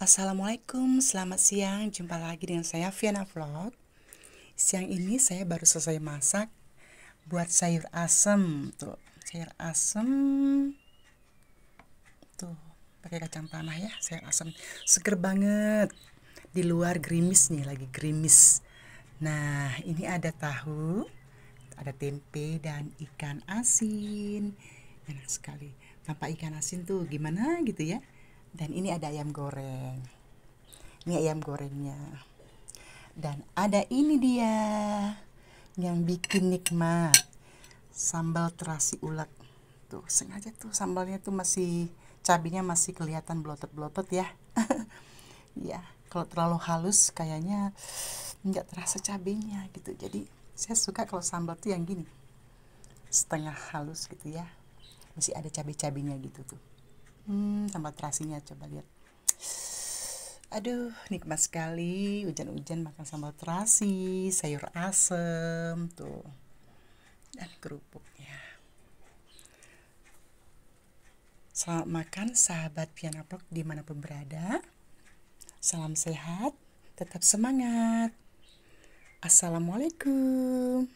Assalamualaikum, selamat siang. Jumpa lagi dengan saya Viana Vlog. Siang ini saya baru selesai masak buat sayur asem, tuh. Sayur asem. Tuh, pakai kacang tanah ya, sayur asem. Seger banget. Di luar gerimis nih, lagi gerimis. Nah, ini ada tahu, ada tempe dan ikan asin. Enak sekali. Tanpa ikan asin tuh gimana gitu ya? dan ini ada ayam goreng ini ayam gorengnya dan ada ini dia yang bikin nikmat sambal terasi ulat tuh sengaja tuh sambalnya tuh masih cabenya masih kelihatan blotot-blotot ya ya kalau terlalu halus kayaknya nggak terasa cabenya gitu jadi saya suka kalau sambal tuh yang gini setengah halus gitu ya masih ada cabai-cabainya gitu tuh hmm tambah terasinya coba lihat aduh nikmat sekali hujan-hujan makan sambal terasi sayur asem tuh dan kerupuknya selamat makan sahabat pianoplok dimanapun berada salam sehat tetap semangat assalamualaikum